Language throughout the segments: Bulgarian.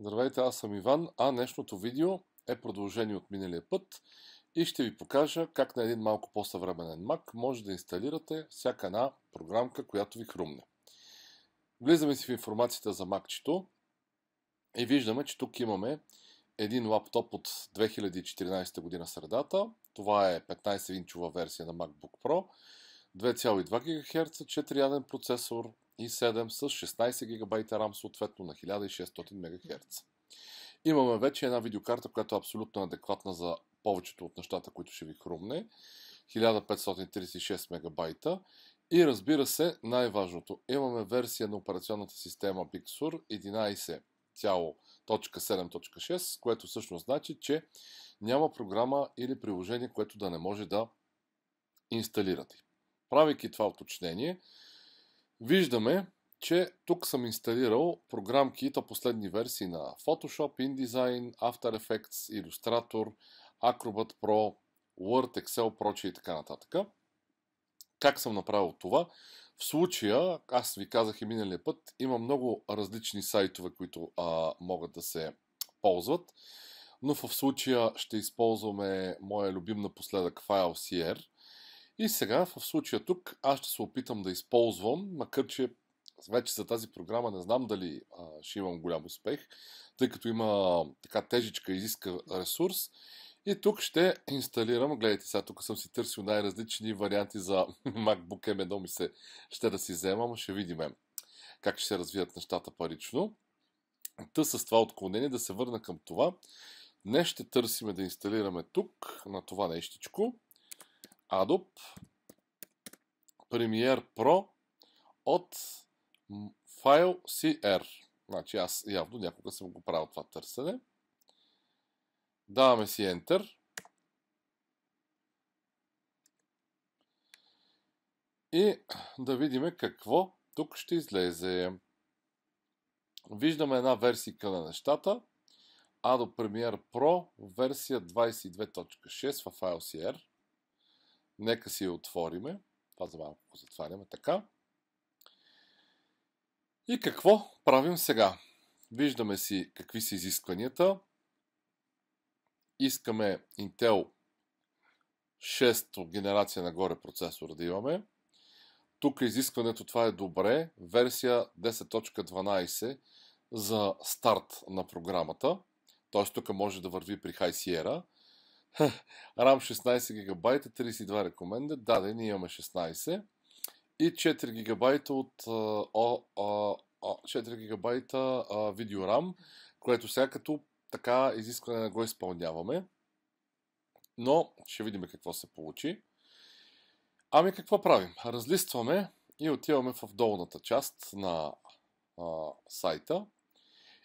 Здравейте, аз съм Иван, а днешното видео е продължение от миналия път и ще ви покажа как на един малко по-съвременен Mac може да инсталирате всяка една програмка, която ви хрумне. Влизаме си в информацията за Mac-чето и виждаме, че тук имаме един лаптоп от 2014 година средата. Това е 15-инчова версия на MacBook Pro, 2,2 ГГц, 4-яден процесор, и 7 с 16 ГБ RAM съответно на 1600 МГц. Имаме вече една видеокарта, която е абсолютно адекватна за повечето от нещата, които ще ви хрумне. 1536 МБ. и разбира се, най-важното, имаме версия на операционната система Big Sur 11.7.6, което всъщност значи, че няма програма или приложение, което да не може да инсталирате. Правейки това уточнение, Виждаме, че тук съм инсталирал програмки та последни версии на Photoshop, InDesign, After Effects, Illustrator, Acrobat Pro, Word, Excel, прочие и така нататък. Как съм направил това? В случая, аз ви казах и миналия път, има много различни сайтове, които а, могат да се ползват, но в случая ще използваме моя любим напоследък файл CR – и сега, в случая тук, аз ще се опитам да използвам, макар че вече за тази програма не знам дали а, ще имам голям успех, тъй като има така тежичка изиска ресурс. И тук ще инсталирам, гледайте сега, тук съм си търсил най-различни варианти за MacBook M1 ми се ще да си взема, но ще видим как ще се развият нещата парично. Та с това отклонение да се върна към това. Днес ще търсиме да инсталираме тук на това нещичко. Adobe Premiere Pro от файл CR. Значи аз явно някога съм го правил това търсене. Даваме си Enter. И да видим какво тук ще излезе. Виждаме една версика на нещата. Adobe Premiere Pro версия 22.6 в CR. Нека си я отвориме. Това за малко го затваряме така. И какво правим сега? Виждаме си какви са изискванията. Искаме Intel 6 генерация нагоре процесора да имаме. Тук изискването това е добре. Версия 10.12 за старт на програмата. Т.е. тук може да върви при High Sierra. RAM 16 GB, 32 рекоменда. Да, да, ние имаме 16. И 4 GB от о, о, 4 гигабайта видео RAM, което сега като така изискване го изпълняваме. Но ще видим какво се получи. Ами какво правим? Разлистваме и отиваме в долната част на а, сайта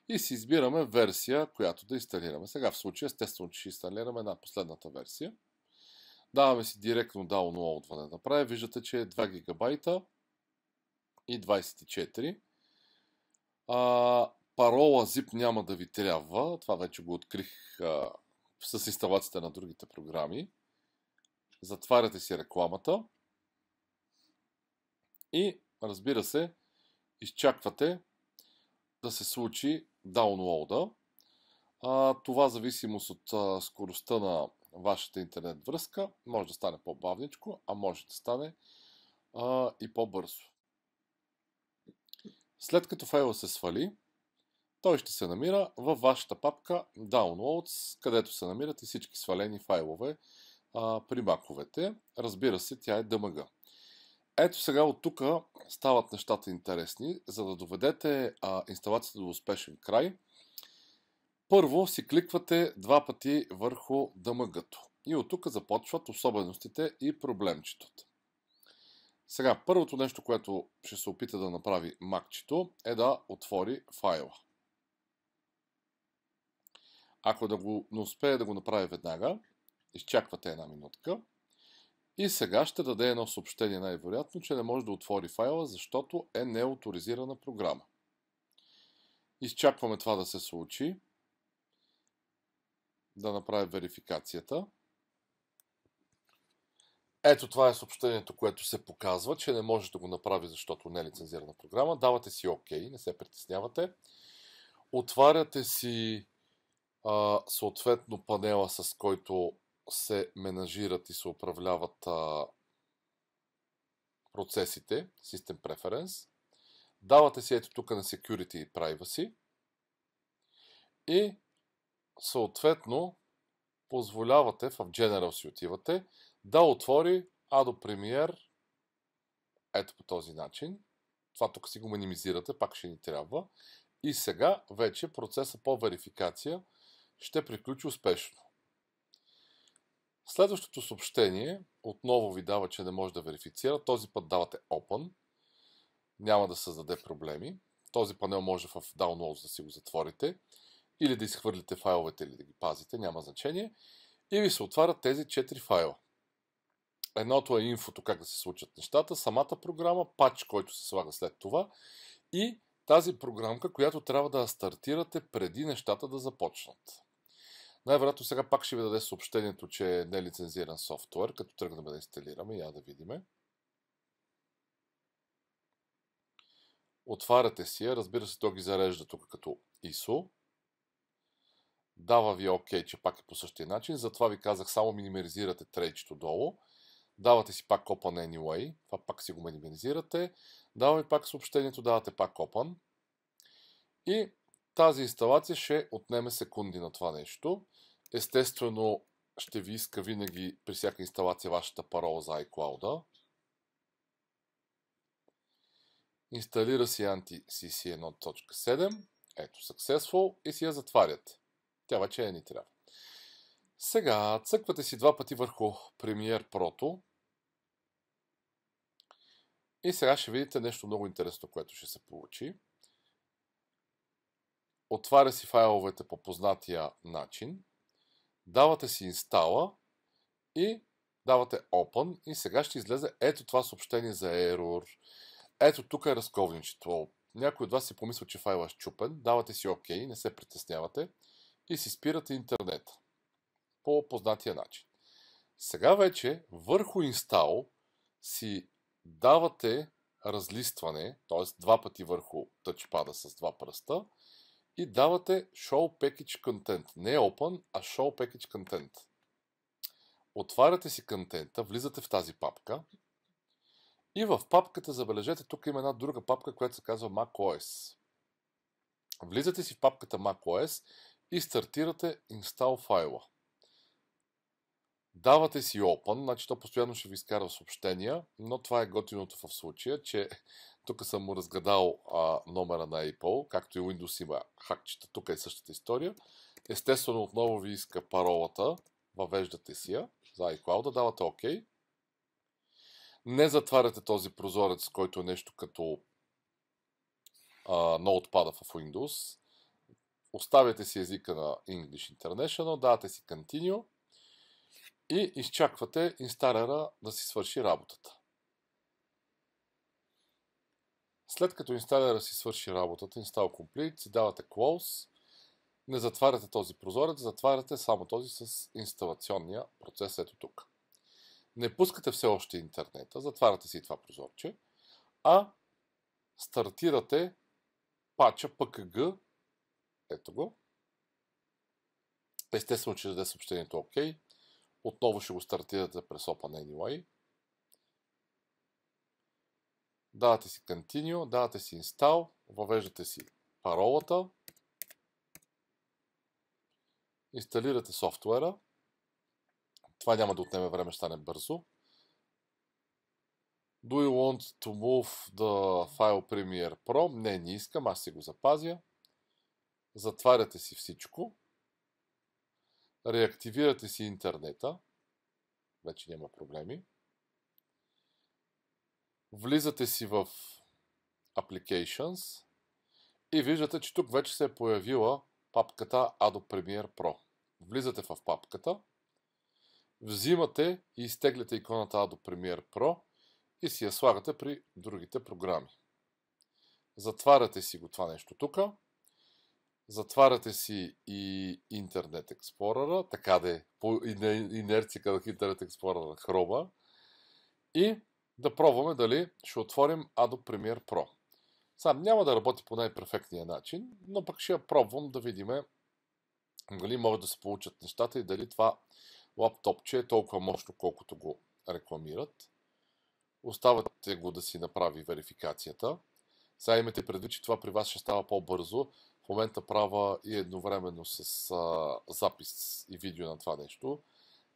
и си избираме версия, която да инсталираме. Сега в случая, естествено, че ще инсталираме една последната версия. Даваме си директно даунлоудване да прави. Виждате, че е 2 гигабайта и 24. А, парола zip няма да ви трябва. Това вече го открих а, с инсталацията на другите програми. Затваряте си рекламата. И, разбира се, изчаквате да се случи даунлоуда. А, това зависимост от а, скоростта на вашата интернет връзка може да стане по-бавничко, а може да стане а, и по-бързо. След като файла се свали, той ще се намира във вашата папка Downloads, където се намират и всички свалени файлове а, при маковете. Разбира се, тя е DMG. Ето сега от тук стават нещата интересни. За да доведете а, инсталацията до успешен край, първо си кликвате два пъти върху дъмъгато. И от тук започват особеностите и проблемчетата. Сега, първото нещо, което ще се опита да направи макчето, е да отвори файла. Ако да го, не успее да го направи веднага, изчаквате една минутка – и сега ще даде едно съобщение най-вероятно, че не може да отвори файла, защото е неауторизирана програма. Изчакваме това да се случи, да направя верификацията. Ето това е съобщението, което се показва, че не може да го направи, защото не е лицензирана програма. Давате си ОК, OK, не се притеснявате. Отваряте си а, съответно панела, с който се менажират и се управляват а, процесите, System Preference. Давате си ето тук на Security и Privacy. И съответно позволявате, в General си отивате, да отвори Adobe Premiere ето по този начин. Това тук си го минимизирате, пак ще ни трябва. И сега вече процеса по верификация ще приключи успешно. Следващото съобщение отново ви дава, че не може да верифицира. Този път давате Open. Няма да създаде проблеми. Този панел може в Downloads да си го затворите или да изхвърлите файловете или да ги пазите, няма значение. И ви се отварят тези 4 файла. Едното е инфото, как да се случат нещата, самата програма, пач, който се слага след това и тази програмка, която трябва да стартирате преди нещата да започнат. Най-вероятно сега пак ще ви даде съобщението, че е нелицензиран софтуер, като тръгнем да инсталираме. Я да видиме. Отваряте си я. Разбира се, то ги зарежда тук като ISO. Дава ви ОК, че пак е по същия начин. Затова ви казах, само минимизирате трейчето долу. Давате си пак Open Anyway. Това пак си го минимизирате. Дава ви пак съобщението, давате пак Open. И тази инсталация ще отнеме секунди на това нещо. Естествено, ще ви иска винаги при всяка инсталация вашата парола за iCloud. -а. Инсталира си anti-cc 1.7. Ето, successful и си я затваряте. Тя вече е ни трябва. Сега цъквате си два пъти върху Premiere Pro. И сега ще видите нещо много интересно, което ще се получи отваря си файловете по познатия начин, давате си инстала и давате Open и сега ще излезе ето това съобщение за error. Ето тук е разковничето. Някой от вас си помисля, че файлът е щупен, давате си ОК, OK, не се притеснявате и си спирате интернет по познатия начин. Сега вече върху инстал си давате разлистване, т.е. два пъти върху тъчпада с два пръста и давате Show Package Content. Не Open, а Show Package Content. Отваряте си контента, влизате в тази папка и в папката, забележете, тук има една друга папка, която се казва macOS. Влизате си в папката macOS и стартирате Install файла. Давате си Open, значи то постоянно ще ви изкарва съобщения, но това е готиното в случая, че тук съм му разгадал а, номера на Apple, както и Windows има хакчета. Тук е същата история. Естествено, отново ви иска паролата. Въвеждате си я за iCloud, давате ОК. Okay. Не затваряте този прозорец, който е нещо като а, отпада в Windows. Оставяте си езика на English International, давате си Continue и изчаквате инсталера да си свърши работата. След като инсталера си свърши работата, install complete, си давате close, не затваряте този прозорец, затваряте само този с инсталационния процес ето тук. Не пускате все още интернета, затваряте си това прозорче, а стартирате пача PKG, ето го. Естествено, че даде съобщението ОК. Отново ще го стартирате през Open Anyway давате си Continue, давате си Install, въвеждате си паролата, инсталирате софтуера, това няма да отнеме време, ще стане бързо. Do you want to move the file Premiere Pro? Не, не искам, аз си го запазя. Затваряте си всичко. Реактивирате си интернета. Вече няма проблеми. Влизате си в Applications и виждате, че тук вече се е появила папката Adobe Premiere Pro. Влизате в папката, взимате и изтегляте иконата Adobe Premiere Pro и си я слагате при другите програми. Затваряте си го това нещо тук. Затваряте си и Internet Explorer, така да е, по инерция като Internet Explorer на И да пробваме дали ще отворим Adobe Premiere Pro. Сам няма да работи по най-перфектния начин, но пък ще я пробвам да видим дали може да се получат нещата и дали това лаптопче е толкова мощно, колкото го рекламират. Оставате го да си направи верификацията. Сега имате предвид, че това при вас ще става по-бързо. В момента права и едновременно с а, запис и видео на това нещо.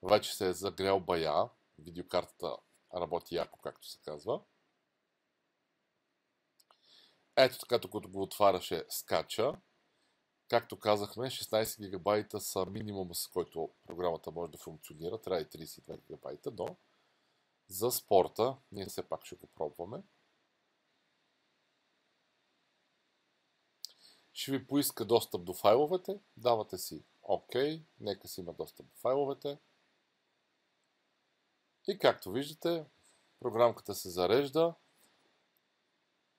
Вече се е загрял бая. Видеокартата работи яко, както се казва. Ето така, докато го отваряше, скача. Както казахме, 16 гигабайта са минимума, с който програмата може да функционира. Трябва и 32 гигабайта, но за спорта ние все пак ще го пробваме. Ще ви поиска достъп до файловете. Давате си ОК, нека си има достъп до файловете. И както виждате, програмката се зарежда,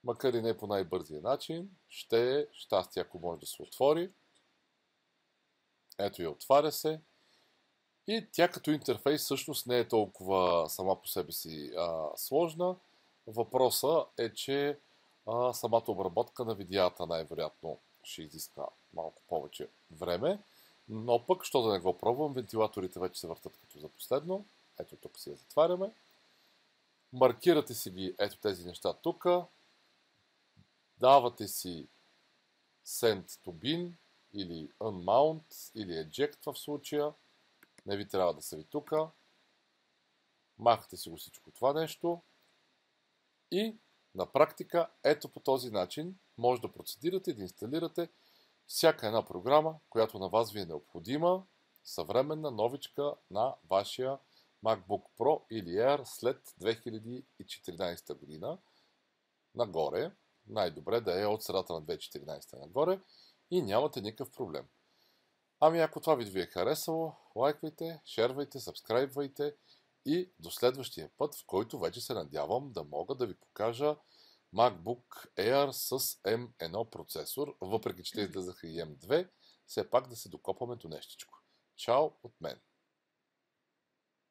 макар и не по най-бързия начин. Ще е щастие, ако може да се отвори. Ето и отваря се. И тя като интерфейс всъщност не е толкова сама по себе си а, сложна. Въпроса е, че а, самата обработка на видеята най-вероятно ще изиска малко повече време. Но пък, що да не го пробвам, вентилаторите вече се въртат като за последно. Ето тук си я затваряме. Маркирате си ги ето тези неща тук. Давате си send to bin или unmount или eject в случая. Не ви трябва да са ви тук. Махате си го всичко това нещо. И на практика, ето по този начин може да процедирате и да инсталирате всяка една програма, която на вас ви е необходима, съвременна, новичка на вашия MacBook Pro или Air след 2014 година нагоре. Най-добре да е от средата на 2014 нагоре и нямате никакъв проблем. Ами ако това ви е харесало, лайквайте, шервайте, сабскрайбвайте и до следващия път, в който вече се надявам да мога да ви покажа MacBook Air с M1 процесор, въпреки че те излезаха и M2, все пак да се докопаме до нещичко. Чао от мен!